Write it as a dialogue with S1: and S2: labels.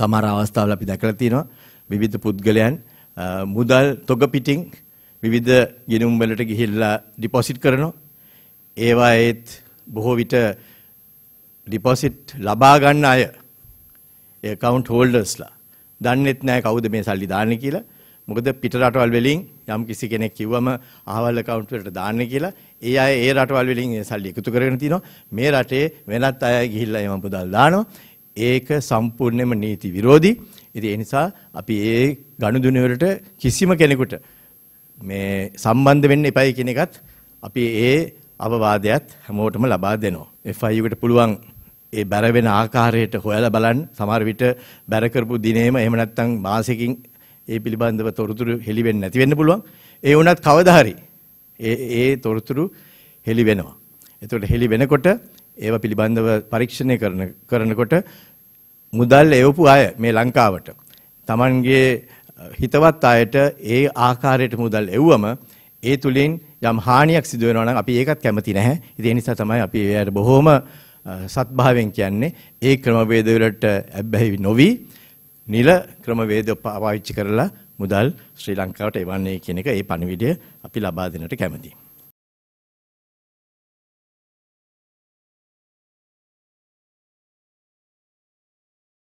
S1: සමහර අවස්ථාවල අපි දැකලා තියෙනවා විවිධ පුද්ගලයන් මුදල් තොග පිටින් විවිධ ගිණුම් වලට ගිහිල්ලා ඩිපොසිට් කරනවා. ඒවායේත් බොහෝ විට ඩිපොසිට් ලබා ගන්න අය ඒ account holdersලා දන්නෙත් නැහැ කවුද මේ සල්ලි දාන්නේ කියලා. මොකද පිට රටවල් වලින් යම් කිසි කෙනෙක් කිව්වම අහවල් account වලට දාන්න කියලා ඒ අය ඒ රටවල් වලින් සල්ලි එකතු කරගෙන තිනවා. මේ රටේ වෙනත් අය ගිහිල්ලා ඒ මුදල් දානවා. ඒක සම්පූර්ණයෙන්ම නීති විරෝධී. ඉතින් ඒ නිසා අපි ඒ ගනුදෙනු වලට කිසිම කෙනෙකුට මේ සම්බන්ධ වෙන්න එපයි කියන එකත් අපි ඒ අවවාදයත් හැමෝටම ලබා දෙනවා. FIU එකට පුළුවන් ඒ බැර වෙන ආකාරයට හොයලා බලන්න සමහර විට බැර කරපු දිනේම එහෙම නැත්නම් මාසෙකින් ඒ පිළිබඳව තොරතුරු හෙළි වෙන්නේ නැති වෙන්න පුළුවන්. ඒ වුණත් කවදා හරි ඒ ඒ තොරතුරු හෙළි වෙනවා. එතකොට හෙළි වෙනකොට ඒව පිළිබඳව පරීක්ෂණය කරන කරනකොට මුදල් එවපු අය මේ ලංකාවට Tamanගේ හිතවත් අයට ඒ ආකාරයට මුදල් එව්වම ඒ තුලින් යම් හානියක් සිදු වෙනවා නම් අපි ඒකත් කැමති නැහැ. ඉතින් ඒ නිසා තමයි අපි ඒයට බොහොම සත්භාවයෙන් කියන්නේ ඒ ක්‍රමවේද වලට ඇබ්බැහි නොවි නිල ක්‍රමවේද පාවිච්චි කරලා මුදල් ශ්‍රී ලංකාවට එවන්නේ කියන එක ඒ පණිවිඩය අපි ලබා දෙන්නට කැමතියි.